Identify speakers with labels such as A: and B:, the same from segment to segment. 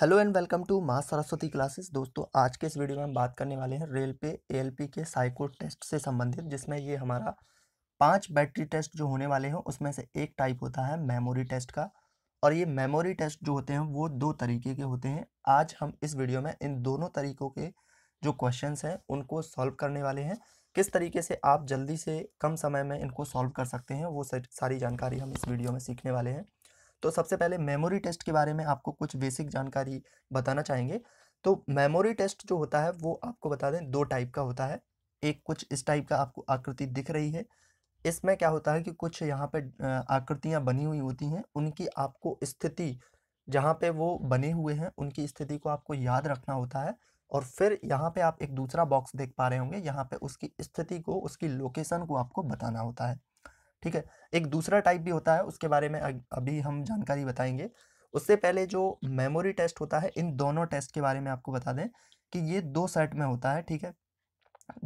A: hello and welcome to माँ Saraswati classes दोस्तों आज के इस वीडियो में हम बात करने वाले हैं रेल पे एएलपी के साइको टेस्ट से संबंधित जिसमें ये हमारा पांच बैटरी टेस्ट जो होने वाले हैं उसमें से एक टाइप होता है मेमोरी टेस्ट का और ये मेमोरी टेस्ट जो होते हैं वो दो तरीके के होते हैं आज हम इस वीडियो में इन दोनों तरीकों के जो क्वेश्चन हैं उनको सॉल्व करने वाले हैं किस तरीके से आप जल्दी से कम समय में इनको सॉल्व कर सकते हैं वो सारी जानकारी हम इस वीडियो में सीखने वाले हैं तो सबसे पहले मेमोरी टेस्ट के बारे में आपको कुछ बेसिक जानकारी बताना चाहेंगे तो मेमोरी टेस्ट जो होता है वो आपको बता दें दो टाइप का होता है एक कुछ इस टाइप का आपको आकृति दिख रही है इसमें क्या होता है कि कुछ यहाँ पे आकृतियाँ बनी हुई होती हैं उनकी आपको स्थिति जहाँ पे वो बने हुए हैं उनकी स्थिति को आपको याद रखना होता है और फिर यहाँ पे आप एक दूसरा बॉक्स देख पा रहे होंगे यहाँ पे उसकी स्थिति को उसकी लोकेशन को आपको बताना होता है ठीक है एक दूसरा टाइप भी होता है उसके बारे में अभी हम जानकारी बताएंगे उससे पहले जो मेमोरी टेस्ट होता है इन दोनों टेस्ट के बारे में आपको बता दें कि ये दो सेट में होता है ठीक है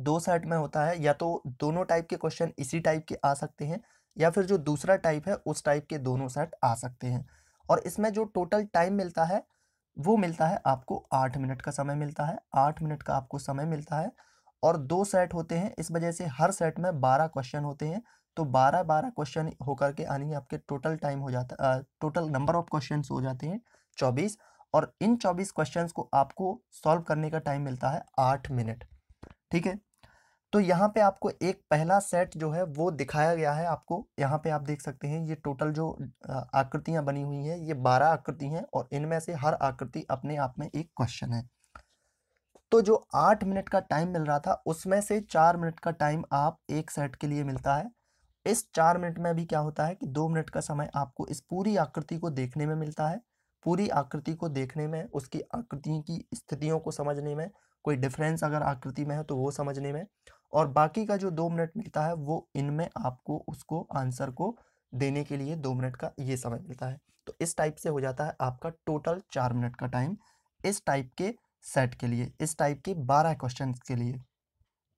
A: दो सेट में होता है या तो दोनों टाइप के क्वेश्चन इसी टाइप के आ सकते हैं या फिर जो दूसरा टाइप है उस टाइप के दोनों सेट आ सकते हैं और इसमें जो टोटल टाइम मिलता है वो मिलता है आपको आठ मिनट का समय मिलता है आठ मिनट का आपको समय मिलता है और दो सेट होते हैं इस वजह से हर सेट में बारह क्वेश्चन होते हैं तो बारह बारह क्वेश्चन होकर के यानी आपके टोटल टाइम हो जाता टोटल नंबर ऑफ क्वेश्चन हो जाते हैं चौबीस और इन चौबीस क्वेश्चन को आपको सॉल्व करने का टाइम मिलता है आठ मिनट ठीक है तो यहाँ पे आपको एक पहला सेट जो है वो दिखाया गया है आपको यहाँ पे आप देख सकते हैं ये टोटल जो आकृतियाँ बनी हुई हैं ये बारह आकृति हैं और इनमें से हर आकृति अपने आप में एक क्वेश्चन है तो जो आठ मिनट का टाइम मिल रहा था उसमें से चार मिनट का टाइम आप एक सेट के लिए मिलता है इस चार मिनट में भी क्या होता है कि दो मिनट का समय आपको इस पूरी आकृति को देखने में मिलता है पूरी आकृति को देखने में उसकी आकृति की स्थितियों को समझने में कोई डिफरेंस अगर आकृति में है तो वो समझने में और बाकी का जो दो मिनट मिलता है वो इनमें आपको उसको आंसर को देने के लिए दो मिनट का ये समय मिलता है तो इस टाइप से हो जाता है आपका टोटल चार मिनट का टाइम इस टाइप के सेट के लिए इस टाइप के बारह क्वेश्चन के लिए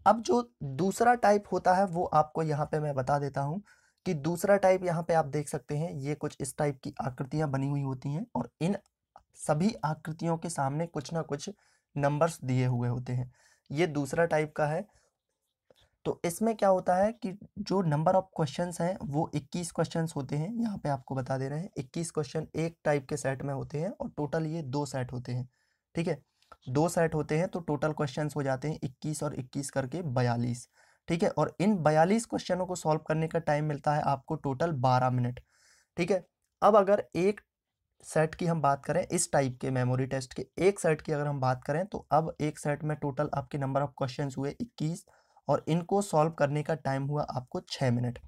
A: अब जो दूसरा टाइप होता है वो आपको यहाँ पे मैं बता देता हूँ कि दूसरा टाइप यहाँ पे आप देख सकते हैं ये कुछ इस टाइप की आकृतियाँ बनी हुई होती हैं और इन सभी आकृतियों के सामने कुछ ना कुछ नंबर्स दिए हुए होते हैं ये दूसरा टाइप का है तो इसमें क्या होता है कि जो नंबर ऑफ क्वेश्चन हैं वो इक्कीस क्वेश्चन होते हैं यहाँ पे आपको बता दे रहे हैं इक्कीस क्वेश्चन एक टाइप के सेट में होते हैं और टोटल ये दो सेट होते हैं ठीक है दो सेट होते हैं तो टोटल क्वेश्चन हो जाते हैं इक्कीस और इक्कीस करके बयालीस ठीक है और इन बयालीस क्वेश्चनों को सॉल्व करने का टाइम मिलता है आपको टोटल बारह मिनट ठीक है अब अगर एक सेट की हम बात करें इस टाइप के मेमोरी टेस्ट के एक सेट की अगर हम बात करें तो अब एक सेट में टोटल आपके नंबर ऑफ क्वेश्चन हुए इक्कीस और इनको सॉल्व करने का टाइम हुआ आपको छः मिनट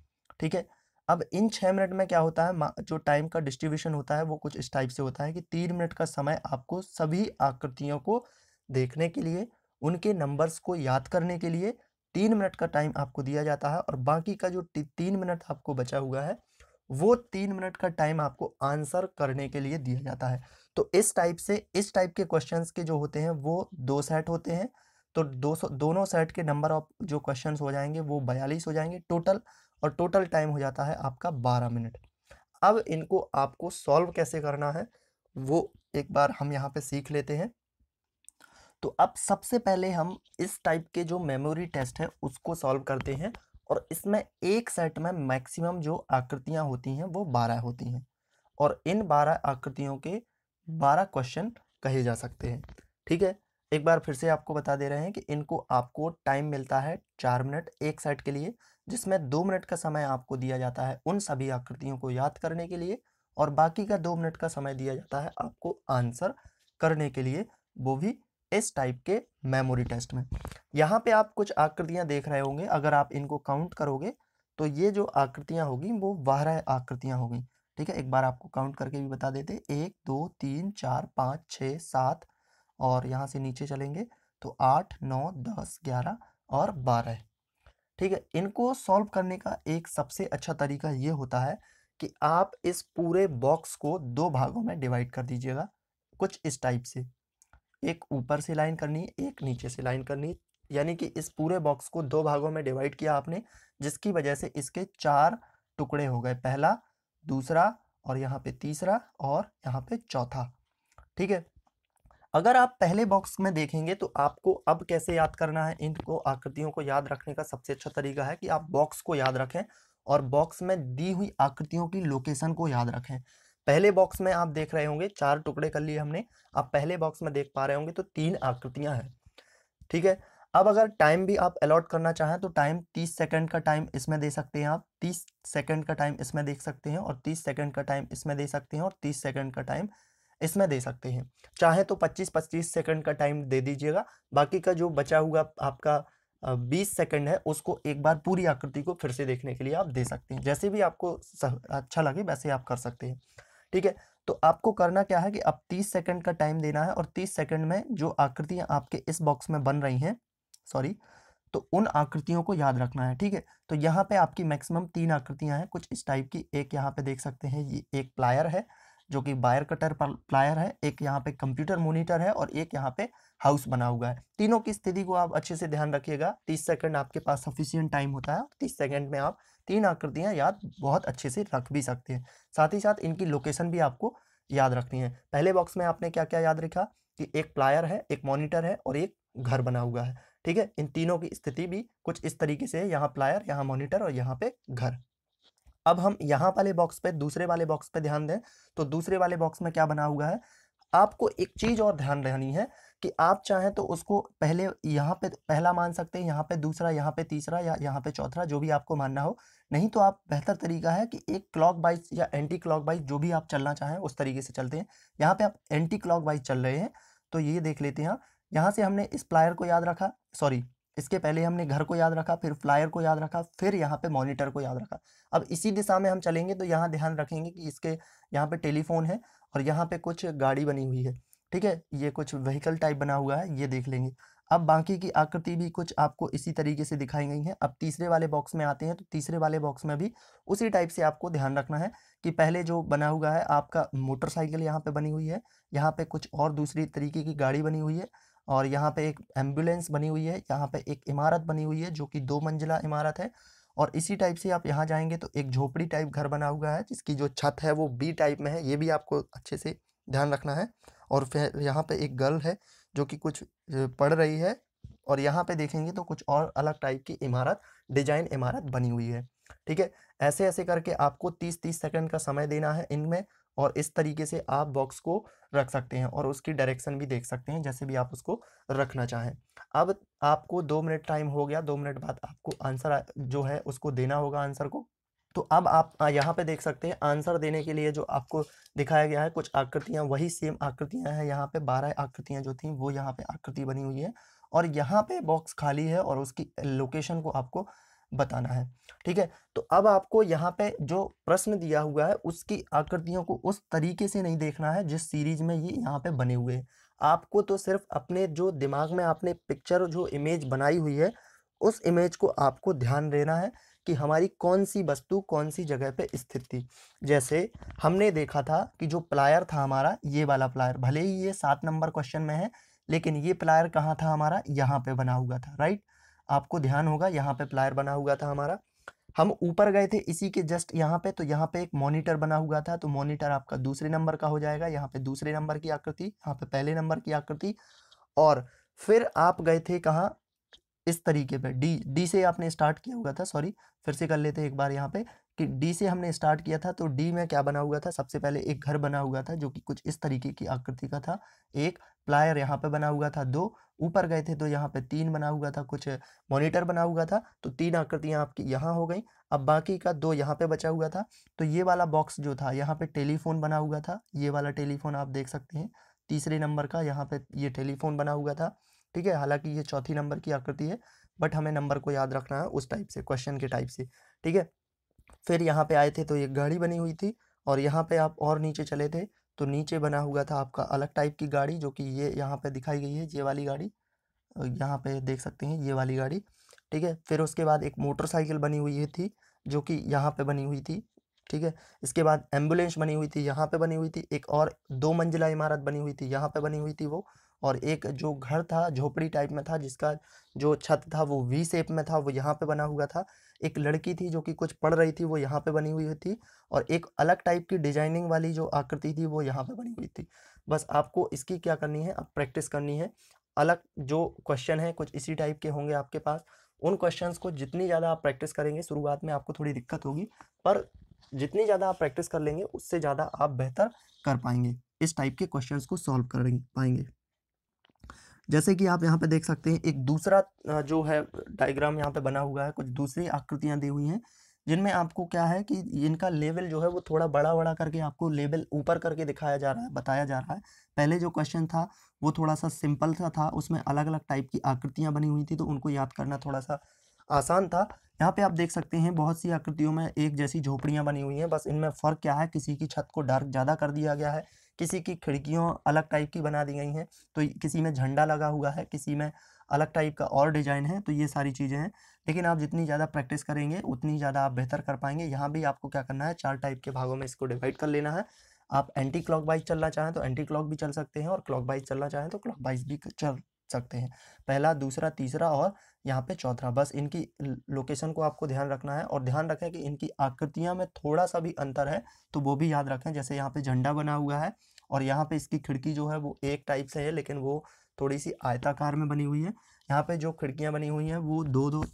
A: ठीक है अब इन छः मिनट में क्या होता है जो टाइम का डिस्ट्रीब्यूशन होता है वो कुछ इस टाइप से होता है कि तीन मिनट का समय आपको सभी आकृतियों को देखने के लिए उनके नंबर्स को याद करने के लिए तीन मिनट का टाइम आपको दिया जाता है और बाकी का जो तीन मिनट आपको बचा हुआ है वो तीन मिनट का टाइम आपको आंसर करने के लिए दिया जाता है तो इस टाइप से इस टाइप के क्वेश्चंस के जो होते हैं वो दो सेट होते हैं तो दो दोनों सेट के नंबर ऑफ जो क्वेश्चंस हो जाएंगे वो बयालीस हो जाएंगे टोटल और टोटल टाइम हो जाता है आपका बारह मिनट अब इनको आपको सॉल्व कैसे करना है वो एक बार हम यहाँ पे सीख लेते हैं तो अब सबसे पहले हम इस टाइप के जो मेमोरी टेस्ट है उसको सॉल्व करते हैं और इसमें एक सेट में मैक्सिमम जो आकृतियाँ होती हैं वो बारह होती हैं और इन बारह आकृतियों के बारह क्वेश्चन कहे जा सकते हैं ठीक है एक बार फिर से आपको बता दे रहे हैं कि इनको आपको टाइम मिलता है चार मिनट एक सेट के लिए जिसमें दो मिनट का समय आपको दिया जाता है उन सभी आकृतियों को याद करने के लिए और बाकी का दो मिनट का समय दिया जाता है आपको आंसर करने के लिए वो भी इस टाइप के मेमोरी टेस्ट में यहाँ पे आप कुछ आकृतियाँ देख रहे होंगे अगर आप इनको काउंट करोगे तो ये जो आकृतियाँ होगी वो बारह आकृतियाँ होगी ठीक है एक बार आपको काउंट करके भी बता देते एक दो तीन चार पाँच छः सात और यहाँ से नीचे चलेंगे तो आठ नौ दस ग्यारह और बारह ठीक है इनको सॉल्व करने का एक सबसे अच्छा तरीका ये होता है कि आप इस पूरे बॉक्स को दो भागों में डिवाइड कर दीजिएगा कुछ इस टाइप से एक ऊपर से लाइन करनी है एक नीचे से लाइन करनी है यानी कि इस पूरे बॉक्स को दो भागों में डिवाइड किया आपने जिसकी वजह से इसके चार टुकड़े हो गए पहला दूसरा और यहाँ पे तीसरा और यहाँ पे चौथा ठीक है अगर आप पहले बॉक्स में देखेंगे तो आपको अब कैसे याद करना है इनको आकृतियों को याद रखने का सबसे अच्छा तरीका है कि आप बॉक्स को याद रखें और बॉक्स में दी हुई आकृतियों की लोकेशन को याद रखें पहले बॉक्स में आप देख रहे होंगे चार टुकड़े कर लिए हमने आप पहले बॉक्स में देख पा रहे होंगे तो तीन आकृतियां हैं ठीक है अब अगर टाइम भी आप अलॉट करना चाहें तो टाइम तीस सेकंड का टाइम इसमें दे सकते हैं आप तीस सेकंड का टाइम इसमें देख सकते हैं और तीस सेकंड का टाइम इसमें दे सकते हैं और तीस सेकंड का टाइम इसमें दे सकते हैं चाहे तो 25-25 सेकंड का टाइम दे दीजिएगा बाकी का जो बचा हुआ आपका बीस सेकंड है उसको एक बार पूरी आकृति को फिर से देखने के लिए आप दे सकते हैं जैसे भी आपको अच्छा लगे वैसे आप कर सकते हैं ठीक है तो आपको करना क्या है कि अब तीस सेकंड का टाइम देना है और तीस सेकंड में जो आकृतियाँ आपके इस बॉक्स में बन रही हैं सॉरी तो उन आकृतियों को याद रखना है ठीक है तो यहाँ पे आपकी मैक्सिमम तीन आकृतियाँ हैं कुछ इस टाइप की एक यहाँ पे देख सकते हैं ये एक प्लायर है जो कि वायर कटर प्लायर है एक यहाँ पे कंप्यूटर मोनिटर है और एक यहाँ पे हाउस बना हुआ है तीनों की स्थिति को आप अच्छे से ध्यान रखिएगा तीस सेकंड आपके पास सफिशियंट टाइम होता है तीस सेकंड में आप तीन आकृतियाँ याद बहुत अच्छे से रख भी सकते हैं साथ ही साथ इनकी लोकेशन भी आपको याद रखनी है पहले बॉक्स में आपने क्या क्या याद रखा कि एक प्लायर है एक मोनिटर है और एक घर बना हुआ है ठीक है इन तीनों की स्थिति भी कुछ इस तरीके से है यहाँ प्लायर यहाँ मोनिटर और यहाँ पे घर अब हम यहाँ वाले बॉक्स पे दूसरे वाले बॉक्स पे ध्यान दें तो दूसरे वाले बॉक्स में क्या बना हुआ है आपको एक चीज़ और ध्यान रहनी है कि आप चाहें तो उसको पहले यहाँ पे पहला मान सकते हैं यहाँ पे दूसरा यहाँ पे तीसरा या यहाँ पे चौथा जो भी आपको मानना हो नहीं तो आप बेहतर तरीका है कि एक क्लॉक वाइज या एंटी क्लॉक वाइज जो भी आप चलना चाहें उस तरीके से चलते हैं यहाँ पे आप एंटी क्लॉक वाइज चल रहे हैं तो ये देख लेते हैं यहाँ से हमने इस प्लायर को याद रखा सॉरी इसके पहले हमने घर को याद रखा फिर फ्लायर को याद रखा फिर यहाँ पे मॉनिटर को याद रखा अब इसी दिशा में हम चलेंगे तो यहाँ ध्यान रखेंगे कि इसके यहाँ पे टेलीफोन है और यहाँ पे कुछ गाड़ी बनी हुई है ठीक है ये कुछ व्हीकल टाइप बना हुआ है ये देख लेंगे अब बाकी की आकृति भी कुछ आपको इसी तरीके से दिखाई गई है अब तीसरे वाले बॉक्स में आते हैं तो तीसरे वाले बॉक्स में भी उसी टाइप से आपको ध्यान रखना है कि पहले जो बना हुआ है आपका मोटरसाइकिल यहाँ पे बनी हुई है यहाँ पे कुछ और दूसरी तरीके की गाड़ी बनी हुई है और यहाँ पे एक एम्बुलेंस बनी हुई है यहाँ पे एक इमारत बनी हुई है जो कि दो मंजिला इमारत है और इसी टाइप से आप यहाँ जाएंगे तो एक झोपड़ी टाइप घर बना हुआ है जिसकी जो छत है वो बी टाइप में है ये भी आपको अच्छे से ध्यान रखना है और फिर यहाँ पे एक गर्ल है जो कि कुछ पढ़ रही है और यहाँ पे देखेंगे तो कुछ और अलग टाइप की इमारत डिजाइन इमारत बनी हुई है ठीक है ऐसे ऐसे करके आपको 30-30 सेकंड का समय देना है इनमें और इस तरीके से आप बॉक्स को रख सकते हैं और उसकी डायरेक्शन भी देख सकते हैं जैसे भी आप उसको रखना चाहें अब आपको दो मिनट टाइम हो गया दो मिनट बाद आपको आंसर जो है उसको देना होगा आंसर को तो अब आप यहाँ पे देख सकते हैं आंसर देने के लिए जो आपको दिखाया गया है कुछ आकृतियाँ वही सेम आकृतियाँ हैं यहाँ पे बारह आकृतियाँ जो थी वो यहाँ पे आकृति बनी हुई है और यहाँ पे बॉक्स खाली है और उसकी लोकेशन को आपको बताना है ठीक है तो अब आपको यहाँ पे जो प्रश्न दिया हुआ है उसकी आकृतियों को उस तरीके से नहीं देखना है जिस सीरीज में ये यहाँ पे बने हुए हैं आपको तो सिर्फ अपने जो दिमाग में आपने पिक्चर जो इमेज बनाई हुई है उस इमेज को आपको ध्यान देना है कि हमारी कौन सी वस्तु कौन सी जगह पे स्थित थी जैसे हमने देखा था कि जो प्लायर था हमारा ये वाला प्लायर भले ही ये सात नंबर क्वेश्चन में है लेकिन ये प्लायर कहाँ था हमारा यहाँ पे बना हुआ था राइट आपको ध्यान होगा यहाँ पे प्लायर बना हुआ था हमारा हम ऊपर गए थे इसी के जस्ट यहाँ पे तो यहाँ पे एक मॉनिटर बना हुआ था तो मॉनिटर आपका दूसरे नंबर का हो जाएगा यहाँ पे दूसरे नंबर की आकृति यहाँ पे पहले नंबर की आकृति और फिर आप गए थे कहाँ इस तरीके पे डी डी से आपने स्टार्ट किया हुआ था सॉरी फिर से कर लेते हैं एक बार यहाँ पे कि डी से हमने स्टार्ट किया था तो डी में क्या बना हुआ था सबसे पहले एक घर बना हुआ था जो कि कुछ इस तरीके की आकृति का था एक प्लायर यहाँ पे बना हुआ था दो ऊपर गए थे तो यहाँ पे तीन बना हुआ था कुछ मॉनिटर बना हुआ था तो तीन आकृतियाँ आपकी यहाँ हो गई अब बाकी का दो यहाँ पे बचा हुआ था तो ये वाला बॉक्स जो था यहाँ पे टेलीफोन बना हुआ था ये वाला टेलीफोन आप देख सकते हैं तीसरे नंबर का यहाँ पे ये टेलीफोन बना हुआ था ठीक है हालांकि ये चौथी नंबर की आकृति है बट हमें नंबर को याद रखना है उस टाइप से क्वेश्चन के टाइप से ठीक है फिर यहाँ पे आए थे तो एक गाड़ी बनी हुई थी और यहाँ पे आप और नीचे चले थे तो नीचे बना हुआ था आपका अलग टाइप की गाड़ी जो कि ये यहाँ पे दिखाई गई है ये वाली गाड़ी यहाँ पे देख सकते हैं ये वाली गाड़ी ठीक है फिर उसके बाद एक मोटरसाइकिल बनी हुई थी जो कि यहाँ पे बनी हुई थी ठीक है इसके बाद एम्बुलेंस बनी हुई थी यहाँ पे बनी हुई थी एक और दो मंजिला इमारत बनी हुई थी यहाँ पे बनी हुई थी वो और एक जो घर था झोपड़ी टाइप में था जिसका जो छत था वो वी शेप में था वो यहाँ पे बना हुआ था एक लड़की थी जो कि कुछ पढ़ रही थी वो यहाँ पे बनी हुई थी और एक अलग टाइप की डिजाइनिंग वाली जो आकृति थी वो यहाँ पे बनी हुई थी बस आपको इसकी क्या करनी है अब प्रैक्टिस करनी है अलग जो क्वेश्चन है कुछ इसी टाइप के होंगे आपके पास उन क्वेश्चन को जितनी ज़्यादा आप प्रैक्टिस करेंगे शुरुआत में आपको थोड़ी दिक्कत होगी पर जितनी ज़्यादा आप प्रैक्टिस कर लेंगे उससे ज़्यादा आप बेहतर कर पाएंगे इस टाइप के क्वेश्चंस को सॉल्व कर पाएंगे जैसे कि आप यहाँ पे देख सकते हैं एक दूसरा जो है डायग्राम यहाँ पे बना हुआ है कुछ दूसरी आकृतियाँ दी हुई हैं जिनमें आपको क्या है कि इनका लेवल जो है वो थोड़ा बड़ा बड़ा करके आपको लेवल ऊपर करके दिखाया जा रहा है बताया जा रहा है पहले जो क्वेश्चन था वो थोड़ा सा सिंपल सा था उसमें अलग अलग टाइप की आकृतियाँ बनी हुई थी तो उनको याद करना थोड़ा सा आसान था यहाँ पे आप देख सकते हैं बहुत सी आकृतियों में एक जैसी झोपड़ियाँ बनी हुई हैं बस इनमें फ़र्क क्या है किसी की छत को डार्क ज़्यादा कर दिया गया है किसी की खिड़कियों अलग टाइप की बना दी गई हैं तो किसी में झंडा लगा हुआ है किसी में अलग टाइप का और डिज़ाइन है तो ये सारी चीज़ें हैं लेकिन आप जितनी ज़्यादा प्रैक्टिस करेंगे उतनी ज़्यादा आप बेहतर कर पाएंगे यहाँ भी आपको क्या करना है चार टाइप के भागों में इसको डिवाइड कर लेना है आप एंटी क्लॉकवाइज चलना चाहें तो एंटी क्लॉक भी चल सकते हैं और क्लॉकवाइज चलना चाहें तो क्लॉकवाइज भी चल सकते हैं पहला दूसरा तीसरा और यहाँ पे चौथा बस इनकी लोकेशन को आपको ध्यान रखना है और ध्यान रखें कि इनकी आकृतियाँ में थोड़ा सा भी अंतर है तो वो भी याद रखें जैसे यहाँ पे झंडा बना हुआ है और यहाँ पे इसकी खिड़की जो है वो एक टाइप से है लेकिन वो थोड़ी सी आयताकार में बनी हुई है यहाँ पे जो खिड़कियाँ बनी हुई हैं वो दो दो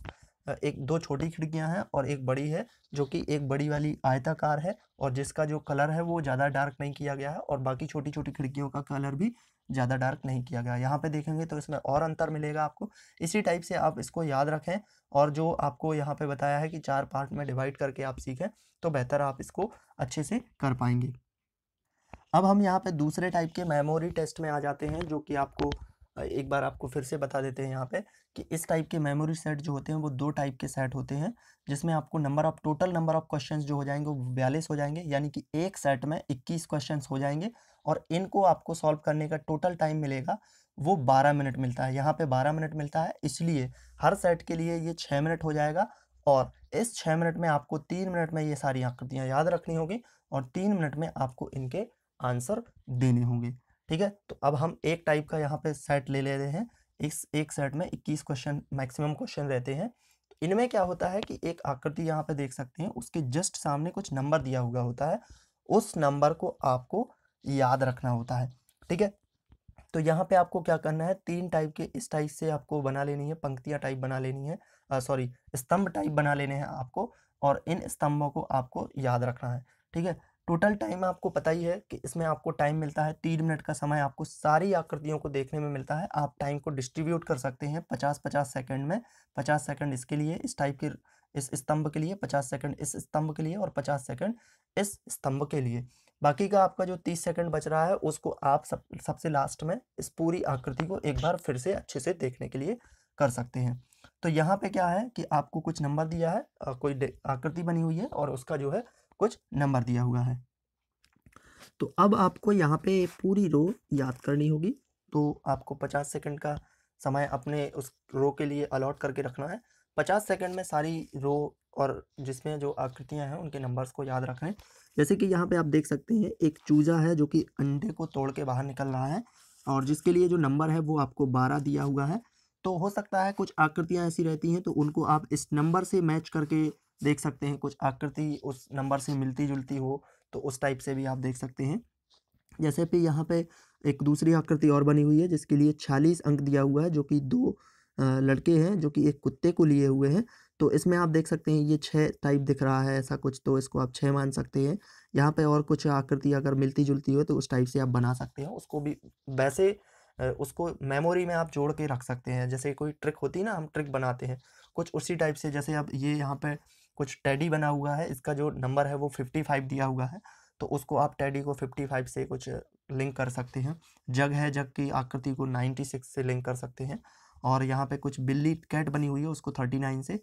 A: एक दो छोटी खिड़कियां हैं और एक बड़ी है जो कि एक बड़ी वाली आयताकार है और जिसका जो कलर है वो ज़्यादा डार्क नहीं किया गया है और बाकी छोटी छोटी खिड़कियों का कलर भी ज़्यादा डार्क नहीं किया गया यहाँ पे देखेंगे तो इसमें और अंतर मिलेगा आपको इसी टाइप से आप इसको याद रखें और जो आपको यहाँ पे बताया है कि चार पार्ट में डिवाइड करके आप सीखें तो बेहतर आप इसको अच्छे से कर पाएंगे अब हम यहाँ पे दूसरे टाइप के मेमोरी टेस्ट में आ जाते हैं जो कि आपको एक बार आपको फिर से बता देते हैं यहाँ पे कि इस टाइप के मेमोरी सेट जो होते हैं वो दो टाइप के सेट होते हैं जिसमें आपको number of total number of questions जो हो जाएंगे वो बयालीस हो जाएंगे यानी कि एक सेट में इक्कीस क्वेश्चंस हो जाएंगे और इनको आपको सॉल्व करने का टोटल टाइम मिलेगा वो बारह मिनट मिलता है यहाँ पर बारह मिनट मिलता है इसलिए हर सेट के लिए ये छः मिनट हो जाएगा और इस छः मिनट में आपको तीन मिनट में ये सारी आकृतियाँ याद रखनी होगी और तीन मिनट में आपको इनके आंसर देने होंगे ठीक है तो अब हम एक टाइप का यहाँ पे सेट ले ले रहे हैं इस एक सेट में 21 क्वेश्चन मैक्सिमम क्वेश्चन रहते हैं तो इनमें क्या होता है कि एक आकृति यहाँ पे देख सकते हैं उसके जस्ट सामने कुछ नंबर दिया हुआ होता है उस नंबर को आपको याद रखना होता है ठीक है तो यहाँ पे आपको क्या करना है तीन टाइप के इस टाइप से आपको बना लेनी है पंक्तियाँ टाइप बना लेनी है सॉरी स्तंभ टाइप बना लेने हैं आपको और इन स्तंभों को आपको याद रखना है ठीक है टोटल टाइम आपको पता ही है कि इसमें आपको टाइम मिलता है तीन मिनट का समय आपको सारी आकृतियों को देखने में मिलता है आप टाइम को डिस्ट्रीब्यूट कर सकते हैं पचास पचास सेकंड में पचास सेकंड इसके लिए इस टाइप के इस स्तंभ के लिए पचास सेकंड इस स्तंभ के लिए और पचास सेकंड इस स्तंभ के लिए बाकी का आपका जो तीस सेकंड बच रहा है उसको आप सब सबसे लास्ट में इस पूरी आकृति को एक बार फिर से अच्छे से देखने के लिए कर सकते हैं तो यहाँ पे क्या है कि आपको कुछ नंबर दिया है कोई आकृति बनी हुई है और उसका जो है कुछ नंबर दिया हुआ है तो अब आपको यहाँ पे पूरी रो याद करनी होगी तो आपको पचास सेकंड का समय अपने उस रो के लिए अलॉट करके रखना है पचास सेकंड में सारी रो और जिसमें जो आकृतियां हैं उनके नंबर्स को याद रखें जैसे कि यहाँ पे आप देख सकते हैं एक चूजा है जो कि अंडे को तोड़ के बाहर निकल रहा है और जिसके लिए जो नंबर है वो आपको बारह दिया हुआ है तो हो सकता है कुछ आकृतियाँ ऐसी रहती हैं तो उनको आप इस नंबर से मैच करके देख सकते हैं कुछ आकृति उस नंबर से मिलती जुलती हो तो उस टाइप से भी आप देख सकते हैं जैसे कि यहाँ पे एक दूसरी आकृति और बनी हुई है जिसके लिए छियालीस अंक दिया हुआ है जो कि दो लड़के हैं जो कि एक कुत्ते को लिए हुए हैं तो इसमें आप देख सकते हैं ये छः टाइप दिख रहा है ऐसा कुछ तो इसको आप छः मान सकते हैं यहाँ पे और कुछ आकृति अगर मिलती जुलती हो तो उस टाइप से आप बना सकते हैं उसको भी वैसे उसको मेमोरी में आप जोड़ के रख सकते हैं जैसे कोई ट्रिक होती है ना हम ट्रिक बनाते हैं कुछ उसी टाइप से जैसे आप ये यहाँ पर कुछ टैडी बना हुआ है इसका जो नंबर है वो 55 दिया हुआ है तो उसको आप टैडी को 55 से कुछ लिंक कर सकते हैं जग है जग की आकृति को 96 से लिंक कर सकते हैं और यहाँ पे कुछ बिल्ली कैट बनी हुई है उसको 39 से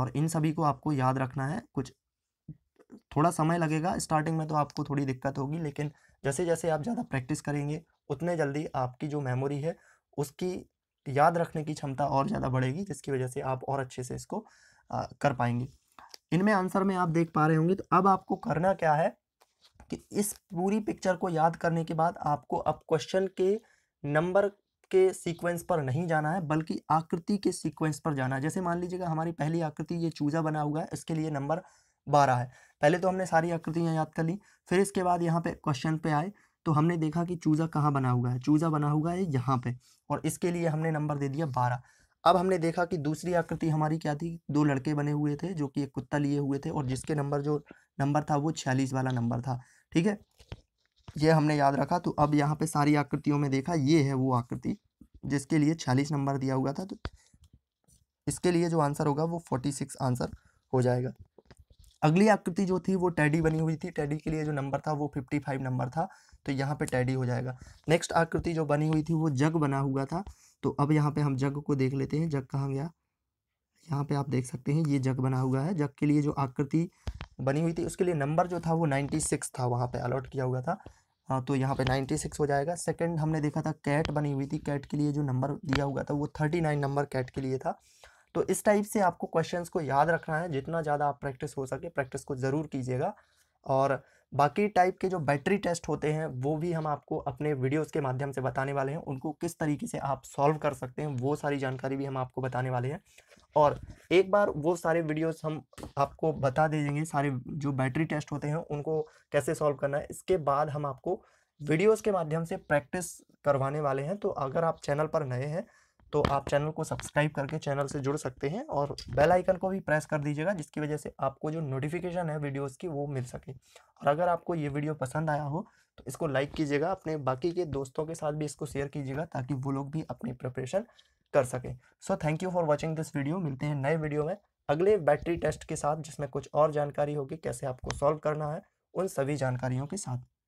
A: और इन सभी को आपको याद रखना है कुछ थोड़ा समय लगेगा स्टार्टिंग में तो आपको थोड़ी दिक्कत होगी लेकिन जैसे जैसे आप ज़्यादा प्रैक्टिस करेंगे उतने जल्दी आपकी जो मेमोरी है उसकी याद रखने की क्षमता और ज़्यादा बढ़ेगी जिसकी वजह से आप और अच्छे से इसको आ, कर पाएंगे इनमें आंसर में आप देख पा रहे होंगे तो अब आपको करना क्या है कि इस पूरी पिक्चर को याद करने के बाद आपको अब क्वेश्चन के नंबर के सीक्वेंस पर नहीं जाना है बल्कि आकृति के सीक्वेंस पर जाना है जैसे मान लीजिएगा हमारी पहली आकृति ये चूजा बना हुआ है इसके लिए नंबर बारह है पहले तो हमने सारी आकृतियाँ याद कर ली फिर इसके बाद यहाँ पे क्वेश्चन पे आए तो हमने देखा कि चूज़ा कहाँ बना हुआ है चूज़ा बना हुआ है यहाँ पे और इसके लिए हमने नंबर दे दिया बारह अब हमने देखा कि दूसरी आकृति हमारी क्या थी दो लड़के बने हुए थे जो कि एक कुत्ता लिए हुए थे और जिसके नंबर जो नंबर था वो छियालीस वाला नंबर था ठीक है ये हमने याद रखा तो अब यहाँ पे सारी आकृतियों में देखा ये है वो आकृति जिसके लिए छियालीस नंबर दिया हुआ था तो इसके लिए जो आंसर होगा वो फोर्टी सिक्स आंसर हो जाएगा अगली आकृति जो थी वो टैडी बनी हुई थी टैडी के लिए जो नंबर था वो फिफ्टी फाइव नंबर था तो यहाँ पे टैडी हो जाएगा नेक्स्ट आकृति जो बनी हुई थी वो जग बना हुआ था तो अब यहाँ पे हम जग को देख लेते हैं जग कहाँ गया यहाँ पे आप देख सकते हैं ये जग बना हुआ है जग के लिए जो आकृति बनी हुई थी उसके लिए नंबर जो था वो नाइन्टी सिक्स था वहाँ पर अलॉट किया हुआ था हाँ तो यहाँ पे नाइन्टी सिक्स हो जाएगा सेकंड हमने देखा था कैट बनी हुई थी कैट के लिए जो नंबर दिया हुआ था वो थर्टी नाइन नंबर कैट के लिए था तो इस टाइप से आपको क्वेश्चंस को याद रखना है जितना ज़्यादा आप प्रैक्टिस हो सके प्रैक्टिस को ज़रूर कीजिएगा और बाकी टाइप के जो बैटरी टेस्ट होते हैं वो भी हम आपको अपने वीडियोस के माध्यम से बताने वाले हैं उनको किस तरीके से आप सॉल्व कर सकते हैं वो सारी जानकारी भी हम आपको बताने वाले हैं और एक बार वो सारे वीडियोस हम आपको बता दे देंगे सारे जो बैटरी टेस्ट होते हैं उनको कैसे सॉल्व करना है इसके बाद हम आपको वीडियोज़ के माध्यम से प्रैक्टिस करवाने वाले हैं तो अगर आप चैनल पर नए हैं तो आप चैनल को सब्सक्राइब करके चैनल से जुड़ सकते हैं और बेल आइकन को भी प्रेस कर दीजिएगा जिसकी वजह से आपको जो नोटिफिकेशन है वीडियोस की वो मिल सके और अगर आपको ये वीडियो पसंद आया हो तो इसको लाइक कीजिएगा अपने बाकी के दोस्तों के साथ भी इसको शेयर कीजिएगा ताकि वो लोग भी अपनी प्रिपरेशन कर सकें so thank you for watching this video मिलते हैं नए वीडियो में अगले बैटरी टेस्ट के साथ जिसमें कुछ और जानकारी होगी कैसे आपको सॉल्व करना है उन सभी जानकारियों के साथ